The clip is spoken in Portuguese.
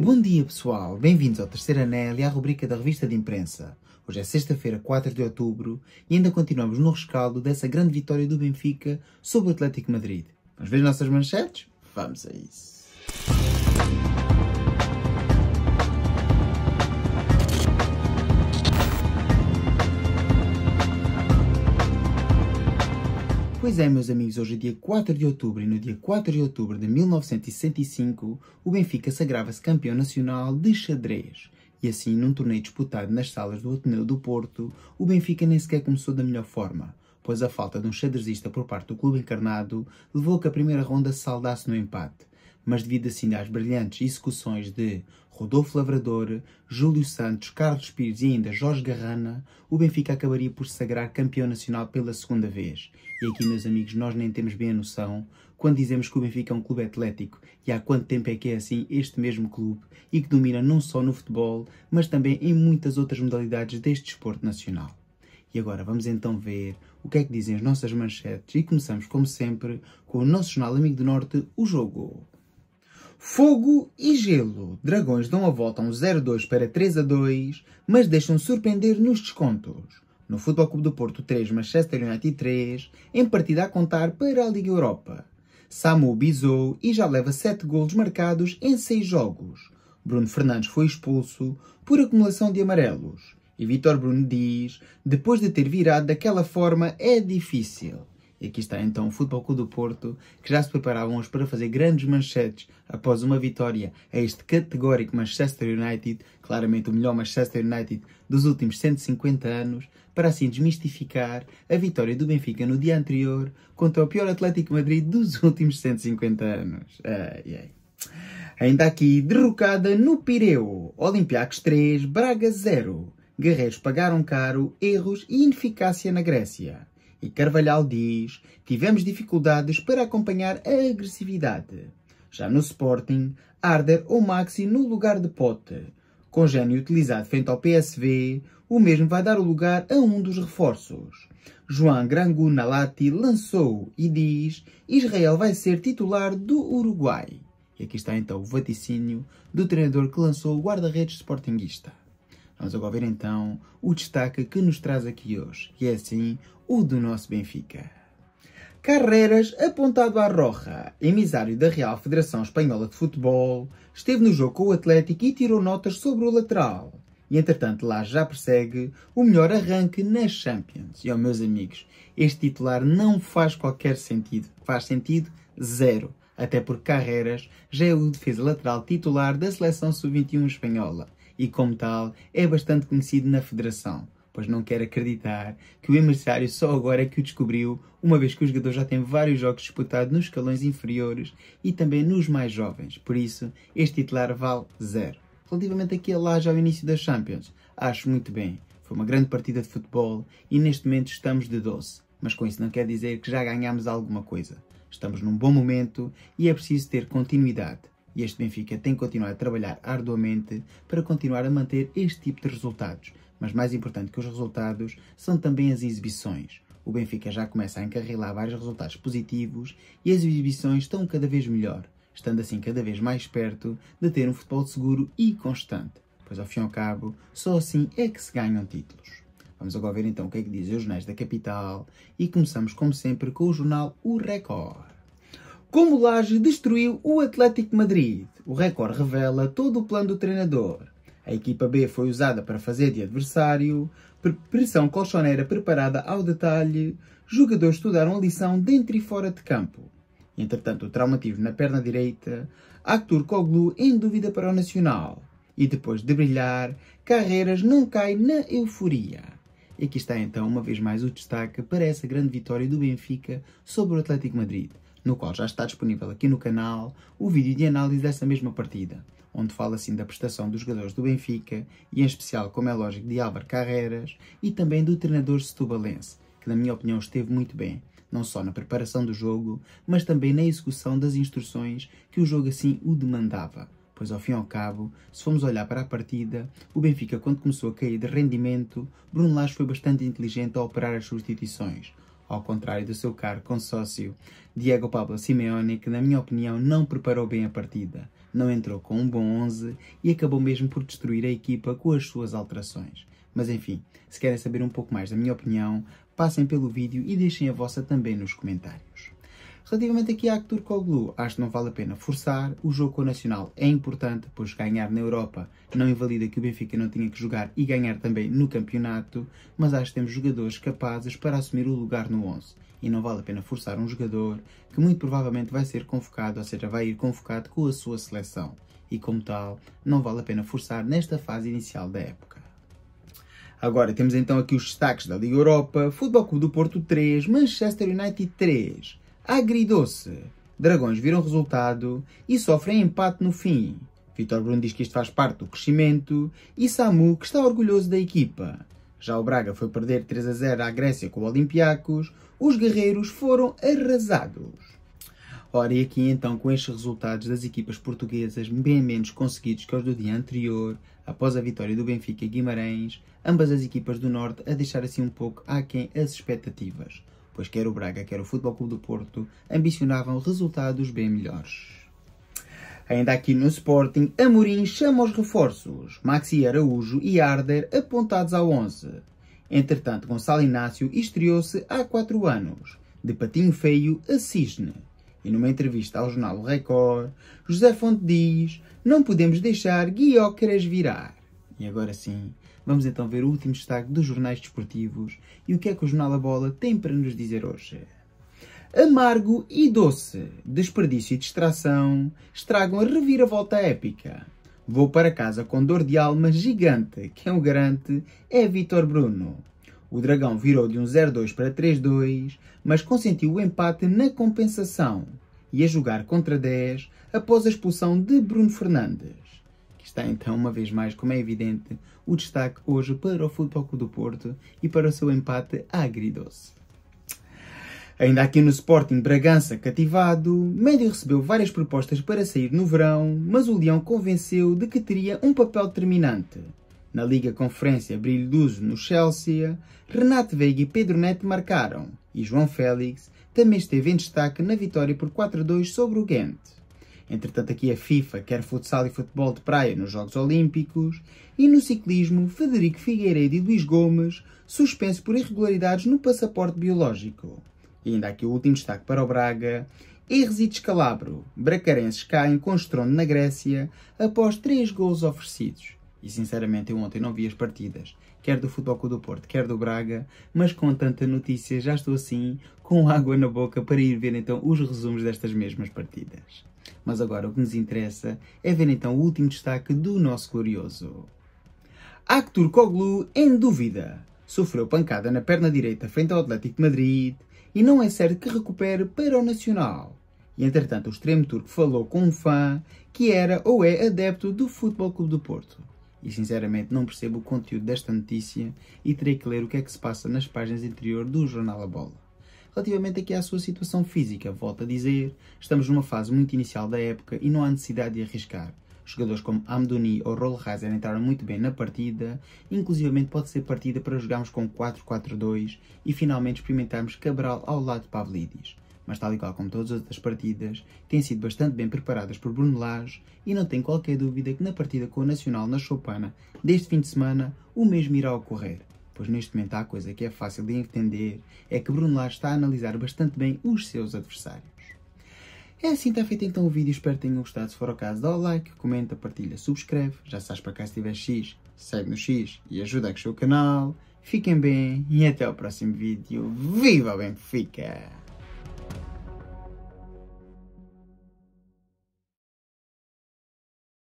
Bom dia pessoal, bem-vindos ao terceiro anel e à rubrica da revista de imprensa. Hoje é sexta-feira, 4 de outubro, e ainda continuamos no rescaldo dessa grande vitória do Benfica sobre o Atlético Madrid. Vamos ver as nossas manchetes? Vamos a isso. Pois é, meus amigos, hoje é dia 4 de outubro e no dia 4 de outubro de 1965 o Benfica sagrava-se campeão nacional de xadrez. E assim, num torneio disputado nas salas do Ateneu do Porto, o Benfica nem sequer começou da melhor forma, pois a falta de um xadrezista por parte do clube encarnado levou a que a primeira ronda se saldasse no empate. Mas devido a sinais brilhantes e execuções de Rodolfo Lavrador, Júlio Santos, Carlos Pires e ainda Jorge Garrana, o Benfica acabaria por se sagrar campeão nacional pela segunda vez. E aqui, meus amigos, nós nem temos bem a noção quando dizemos que o Benfica é um clube atlético e há quanto tempo é que é assim este mesmo clube e que domina não só no futebol, mas também em muitas outras modalidades deste desporto nacional. E agora vamos então ver o que é que dizem as nossas manchetes e começamos, como sempre, com o nosso jornal Amigo do Norte, o Jogo. Fogo e gelo. Dragões dão a volta a um 0-2 para 3-2, mas deixam surpreender nos descontos. No Futebol Clube do Porto 3, Manchester United 3, em partida a contar para a Liga Europa. Samu bisou e já leva 7 golos marcados em 6 jogos. Bruno Fernandes foi expulso por acumulação de amarelos. E Vitor Bruno diz: depois de ter virado daquela forma é difícil. E aqui está então o Futebol Clube do Porto, que já se preparavam hoje para fazer grandes manchetes após uma vitória a este categórico Manchester United, claramente o melhor Manchester United dos últimos 150 anos, para assim desmistificar a vitória do Benfica no dia anterior contra o pior Atlético Madrid dos últimos 150 anos. Ai, ai. Ainda aqui, derrocada no Pireu, Olympiacos 3, Braga 0. Guerreiros pagaram caro erros e ineficácia na Grécia. E Carvalhal diz: tivemos dificuldades para acompanhar a agressividade. Já no Sporting, Arder ou Maxi no lugar de Pote. gênio utilizado frente ao PSV, o mesmo vai dar o lugar a um dos reforços. João Grangu Nalati lançou e diz: Israel vai ser titular do Uruguai. E aqui está então o vaticínio do treinador que lançou o guarda-redes sportinguista. Vamos agora ver então o destaque que nos traz aqui hoje, e é assim o do nosso Benfica. Carreiras apontado à Roja, emissário da Real Federação Espanhola de Futebol, esteve no jogo com o Atlético e tirou notas sobre o lateral. E entretanto lá já persegue o melhor arranque nas Champions. E ó meus amigos, este titular não faz qualquer sentido, faz sentido zero até porque Carreiras já é o defesa lateral titular da seleção sub-21 espanhola e, como tal, é bastante conhecido na Federação, pois não quer acreditar que o emissário só agora é que o descobriu, uma vez que o jogador já tem vários jogos disputados nos escalões inferiores e também nos mais jovens, por isso este titular vale zero. Relativamente àquele lá já ao início das Champions, acho muito bem. Foi uma grande partida de futebol e neste momento estamos de 12, mas com isso não quer dizer que já ganhamos alguma coisa. Estamos num bom momento e é preciso ter continuidade. E este Benfica tem que continuar a trabalhar arduamente para continuar a manter este tipo de resultados. Mas mais importante que os resultados são também as exibições. O Benfica já começa a encarrilar vários resultados positivos e as exibições estão cada vez melhor, estando assim cada vez mais perto de ter um futebol seguro e constante. Pois ao fim e ao cabo, só assim é que se ganham títulos. Vamos agora ver então o que é que dizem os jornais da capital e começamos como sempre com o jornal O Record. Como Laje destruiu o Atlético Madrid? O recorde revela todo o plano do treinador. A equipa B foi usada para fazer de adversário, pressão colchoneira preparada ao detalhe, jogadores estudaram a lição dentro e fora de campo. Entretanto, o traumatismo na perna direita, Arthur Koglu em dúvida para o Nacional. E depois de brilhar, Carreiras não cai na euforia. E aqui está então uma vez mais o destaque para essa grande vitória do Benfica sobre o Atlético Madrid no qual já está disponível aqui no canal o vídeo de análise dessa mesma partida, onde fala assim da prestação dos jogadores do Benfica e em especial, como é lógico, de Álvaro Carreras e também do treinador setubalense, que na minha opinião esteve muito bem, não só na preparação do jogo, mas também na execução das instruções que o jogo assim o demandava pois ao fim e ao cabo, se formos olhar para a partida, o Benfica quando começou a cair de rendimento, Bruno Lage foi bastante inteligente a operar as substituições, ao contrário do seu caro consócio Diego Pablo Simeone, que, na minha opinião, não preparou bem a partida, não entrou com um bom 11 e acabou mesmo por destruir a equipa com as suas alterações. Mas enfim, se querem saber um pouco mais da minha opinião, passem pelo vídeo e deixem a vossa também nos comentários. Relativamente aqui à Coglu, acho que não vale a pena forçar. O jogo com o Nacional é importante, pois ganhar na Europa não invalida que o Benfica não tinha que jogar e ganhar também no campeonato, mas acho que temos jogadores capazes para assumir o lugar no 11 e não vale a pena forçar um jogador que muito provavelmente vai ser convocado, ou seja, vai ir convocado com a sua seleção. E como tal, não vale a pena forçar nesta fase inicial da época. Agora temos então aqui os destaques da Liga Europa, Futebol Clube do Porto 3, Manchester United 3, agridou-se. Dragões viram resultado e sofrem empate no fim. Vitor Bruno diz que isto faz parte do crescimento e Samu que está orgulhoso da equipa. Já o Braga foi perder 3 a 0 à Grécia com o Olympiacos, os guerreiros foram arrasados. Ora, e aqui então com estes resultados das equipas portuguesas bem menos conseguidos que os do dia anterior, após a vitória do Benfica e Guimarães, ambas as equipas do Norte a deixar assim um pouco aquém as expectativas pois quer o Braga, quer o Futebol Clube do Porto ambicionavam resultados bem melhores. Ainda aqui no Sporting, Amorim chama os reforços, Maxi Araújo e Arder apontados ao 11. Entretanto, Gonçalo Inácio estreou-se há 4 anos, de patinho feio a cisne. E numa entrevista ao jornal Record, José Fonte diz: Não podemos deixar Guiócaras virar. E agora sim, Vamos então ver o último destaque dos jornais desportivos e o que é que o Jornal da Bola tem para nos dizer hoje. Amargo e doce, desperdício e distração estragam a reviravolta épica. Vou para casa com dor de alma gigante, quem o garante é Vitor Bruno. O Dragão virou de um 0-2 para 3-2, mas consentiu o empate na compensação e a jogar contra 10 após a expulsão de Bruno Fernandes. Está então, uma vez mais, como é evidente, o destaque hoje para o Futebol Clube do Porto e para o seu empate agridoce. Ainda aqui no Sporting Bragança, cativado, Médio recebeu várias propostas para sair no verão, mas o Leão convenceu de que teria um papel determinante. Na Liga Conferência, Brilho Duso no Chelsea, Renato Veiga e Pedro Neto marcaram, e João Félix também esteve em destaque na vitória por 4-2 sobre o Ghent. Entretanto, aqui a FIFA quer futsal e futebol de praia nos Jogos Olímpicos. E no ciclismo, Federico Figueiredo e Luís Gomes suspensos por irregularidades no passaporte biológico. E ainda aqui o último destaque para o Braga. Erros e descalabro. Bracarenses caem com estrondo na Grécia após três gols oferecidos. E sinceramente eu ontem não vi as partidas, quer do Futebol Clube do Porto, quer do Braga, mas com tanta notícia já estou assim com água na boca para ir ver então os resumos destas mesmas partidas. Mas agora o que nos interessa é ver então o último destaque do nosso glorioso. Actur Koglu em dúvida. Sofreu pancada na perna direita frente ao Atlético de Madrid e não é certo que recupere para o Nacional. E entretanto o extremo turco falou com um fã que era ou é adepto do Futebol Clube do Porto e sinceramente não percebo o conteúdo desta notícia e terei que ler o que é que se passa nas páginas interior do jornal A Bola. Relativamente aqui à sua situação física, volto a dizer, estamos numa fase muito inicial da época e não há necessidade de arriscar. Jogadores como Amdouni ou Rollheiser entraram muito bem na partida, inclusivamente pode ser partida para jogarmos com 4-4-2 e finalmente experimentarmos Cabral ao lado de Pavlidis mas tal e qual como todas as outras partidas, têm sido bastante bem preparadas por Bruno Lage e não tem qualquer dúvida que na partida com o Nacional na Chopana deste fim de semana o mesmo irá ocorrer. Pois neste momento a coisa que é fácil de entender é que Bruno Lage está a analisar bastante bem os seus adversários. É assim está feito então o vídeo, espero que tenham gostado. Se for o caso, dá o like, comenta, partilha, subscreve. Já sabes para cá se tiver X, segue no X e ajuda a crescer o canal. Fiquem bem e até ao próximo vídeo. Viva o Benfica!